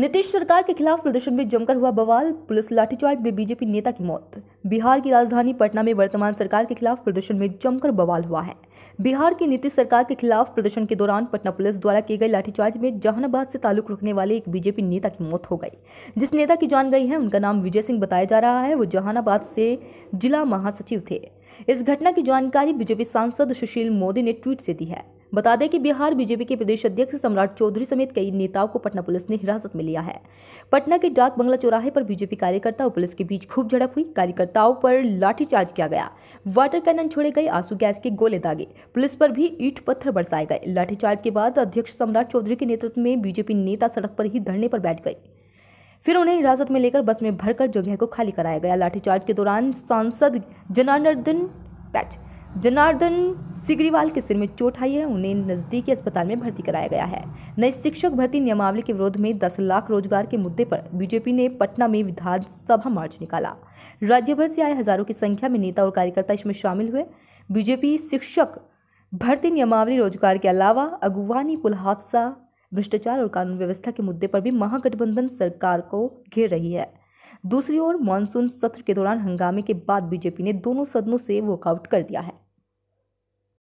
नीतीश सरकार के खिलाफ प्रदर्शन में जमकर हुआ बवाल पुलिस लाठीचार्ज में बीजेपी नेता की मौत बिहार की राजधानी पटना में वर्तमान सरकार के खिलाफ प्रदर्शन में जमकर बवाल हुआ है बिहार की नीतीश सरकार के खिलाफ प्रदर्शन के दौरान पटना पुलिस द्वारा किए गए लाठीचार्ज में जहानाबाद से ताल्लुक रखने वाले एक बीजेपी नेता की मौत हो गई जिस नेता की जान गई है उनका नाम विजय सिंह बताया जा रहा है वो जहानाबाद से जिला महासचिव थे इस घटना की जानकारी बीजेपी सांसद सुशील मोदी ने ट्वीट से दी है बता दें कि बिहार बीजेपी के प्रदेश अध्यक्ष सम्राट चौधरी समेत कई नेताओं को पटना पुलिस ने हिरासत में लिया है पटना के डाक बंगला चौराहे पर बीजेपी कार्यकर्ता और पुलिस के बीच खूब झड़प हुई कार्यकर्ताओं पर लाठीचार्ज किया गया वाटर कैनन छोड़े गए आंसू गैस के गोले दागे पुलिस पर भी ईट पत्थर बरसाए गए लाठीचार्ज के बाद अध्यक्ष सम्राट चौधरी के नेतृत्व में बीजेपी नेता सड़क पर ही धरने पर बैठ गए फिर उन्हें हिरासत में लेकर बस में भरकर जगह को खाली कराया गया लाठीचार्ज के दौरान सांसद जनार्दन पैच जनार्दन सिगरीवाल के सिर में चोट आई है उन्हें नज़दीकी अस्पताल में भर्ती कराया गया है नई शिक्षक भर्ती नियमावली के विरोध में 10 लाख रोजगार के मुद्दे पर बीजेपी ने पटना में विधानसभा मार्च निकाला राज्य भर से आए हजारों की संख्या में नेता और कार्यकर्ता इसमें शामिल हुए बीजेपी शिक्षक भर्ती नियमावली रोजगार के अलावा अगुवानी पुल हादसा भ्रष्टाचार और कानून व्यवस्था के मुद्दे पर भी महागठबंधन सरकार को घेर रही है दूसरी ओर मानसून सत्र के दौरान हंगामे के बाद बीजेपी ने दोनों सदनों से वॉकआउट कर दिया है